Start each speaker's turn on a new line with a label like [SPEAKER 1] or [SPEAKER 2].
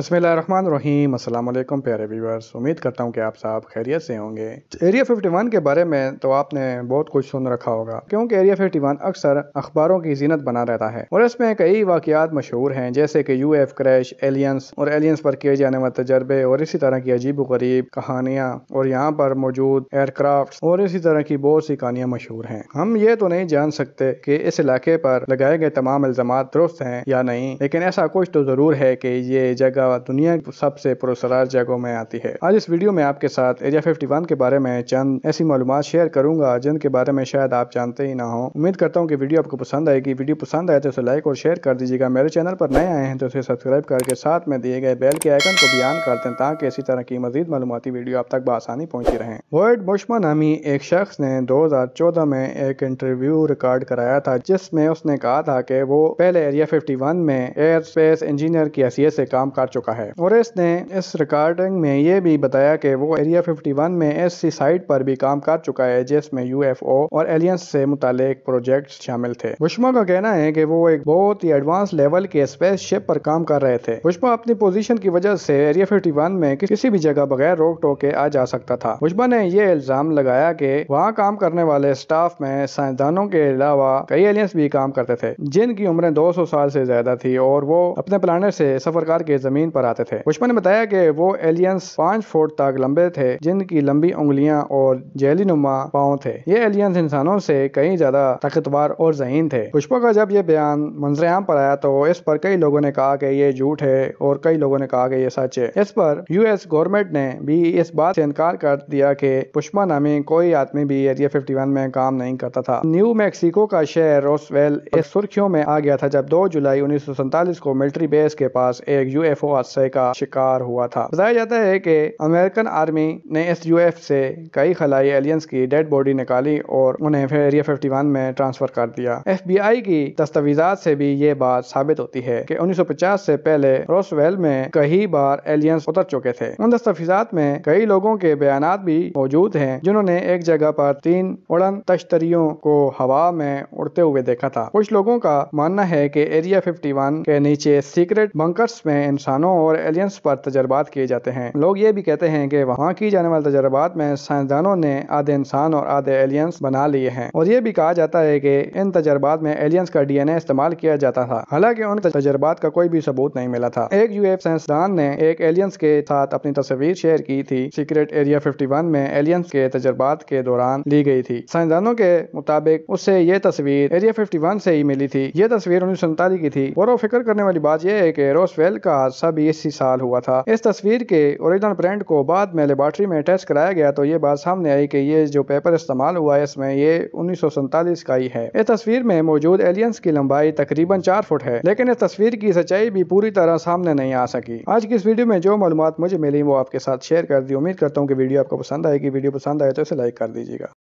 [SPEAKER 1] रहीम अल्लाम प्यारे व्यूवर्स उम्मीद करता हूँ कि आप साहब खैरियत से होंगे एरिया 51 के बारे में तो आपने बहुत कुछ सुन रखा होगा क्योंकि एरिया 51 अक्सर अखबारों की जीनत बना रहता है और इसमें कई वाकियात मशहूर हैं जैसे कि यू एफ क्रैश एलियंस और एलियंस पर किए जाने वाले तजर्बे और इसी तरह की अजीब गरीब कहानियाँ और यहाँ पर मौजूद एयरक्राफ्ट और इसी तरह की बहुत सी कहानियाँ मशहूर हैं हम ये तो नहीं जान सकते कि इस इलाके पर लगाए गए तमाम इल्जाम दुरुस्त हैं या नहीं लेकिन ऐसा कुछ तो ज़रूर है कि ये जगह अलावा दुनिया की सबसे पुरस्कार जगहों में आती है आज इस वीडियो में आपके साथ एरिया फिफ्टी के बारे में चंद ऐसी मालूम शेयर करूंगा जिनके बारे में शायद आप जानते ही ना हो उम्मीद करता हूँ की वीडियो आपको पसंद आएगी वीडियो पसंद आए तो उसे लाइक और शेयर कर दीजिएगा मेरे चैनल पर नए आए हैं तो उसे सब्सक्राइब करके साथ में दिए गए बेल के आइकन को भी ऑन कर दें ताकि इसी तरह की मजीद मालूमती वीडियो आप तक बसानी पहुँची रहे वर्ल्ड बुशमा नामी एक शख्स ने 2014 में एक इंटरव्यू रिकॉर्ड कराया था जिसमें उसने कहा था कि वो पहले एरिया 51 में एयर स्पेस इंजीनियर की हैसियत से काम कर चुका है और इसने इस रिकॉर्डिंग में ये भी बताया कि वो एरिया 51 में एस साइट पर भी काम कर चुका है जिसमें यूएफओ और एलियंस से मुताल प्रोजेक्ट शामिल थे बुशमा का कहना है कि वो एक बहुत ही एडवांस लेवल के स्पेस शिप पर काम कर रहे थे बुशमा अपनी पोजीशन की वजह से एरिया फिफ्टी में किसी भी जगह बगैर रोक टोक के आ जा सकता था बुशमा ने यह इल्जाम लगाया कि वहाँ काम करने वाले स्टाफ में साइंसदानों के अलावा कई एलियंस भी काम करते थे जिनकी उम्र दो साल से ज्यादा थी और वो अपने प्लान से सफरकार के जमीन जमीन पर आते थे पुष्पा ने बताया कि वो एलियंस पाँच फुट तक लंबे थे जिनकी लंबी उंगलियां और जैली नुमा पाओ थे ये एलियंस इंसानों से कहीं ज्यादा ताकतवर और जहीन थे पुष्पा का जब ये बयान मंजरेआम पर आया तो इस पर कई लोगों ने कहा कि ये झूठ है और कई लोगों ने कहा कि ये सच है इस पर यूएस गवर्नमेंट ने भी इस बात से इनकार कर दिया कि पुष्पा नामी कोई आदमी भी एरिया फिफ्टी में काम नहीं करता था न्यू मैक्सिको का शहर रोसवेल इस सुर्खियों में आ गया था जब दो जुलाई उन्नीस को मिलिट्री बेस के पास एक यू हादसे का शिकार हुआ था बताया जाता है कि अमेरिकन आर्मी ने एस से कई खलाई एलियंस की डेड बॉडी निकाली और उन्हें एरिया फिफ्टी वन में ट्रांसफर कर दिया एफ बी आई की दस्तावेजात से भी ये बात साबित होती है की उन्नीस सौ पचास से पहले रोसवेल में कई बार एलियंस उतर चुके थे उन दस्तावेजात में कई लोगों के बयान भी मौजूद है जिन्होंने एक जगह पर तीन उड़न तश्तरियों को हवा में उड़ते हुए देखा था कुछ लोगों का मानना है की एरिया फिफ्टी वन के नीचे सीक्रेट बंकर्स में इंसान इंसानों और एलियंस पर तजर्बात किए जाते हैं लोग ये भी कहते हैं कि वहाँ की जाने वाले तजर्बात में साइंसदानों ने आधे इंसान और आधे एलियंस बना लिए हैं और ये भी कहा जाता है कि इन तजर्बात में एलियंस का डीएनए इस्तेमाल किया जाता था हालांकि उन तजर्बात का कोई भी सबूत नहीं मिला था एक यूएफ साइंसदान ने एक एलियंस के साथ अपनी तस्वीर शेयर की थी सीक्रेट एरिया वन में एलियंस के तजर्बात के दौरान ली गई थी साइंसदानों के मुताबिक उससे ये तस्वीर एरिया वन से ही मिली थी ये तस्वीर उन्नीस की थी और फिक्र करने वाली बात यह है की रोसवेल का सब इसी साल हुआ था इस तस्वीर के ओरिजिनल प्रिंट को बाद में लेबॉर्ट्री में टेस्ट कराया गया तो ये बात सामने आई कि ये जो पेपर इस्तेमाल हुआ है इसमें ये उन्नीस का ही है इस तस्वीर में मौजूद एलियंस की लंबाई तकरीबन चार फुट है लेकिन इस तस्वीर की सच्चाई भी पूरी तरह सामने नहीं आ सकी आज की इस वीडियो में जो मालूम मुझे मिली वो आपके साथ शेयर कर दी उम्मीद करता हूँ की वीडियो आपको पसंद आएगी वीडियो पसंद आए तो इसे लाइक कर दीजिएगा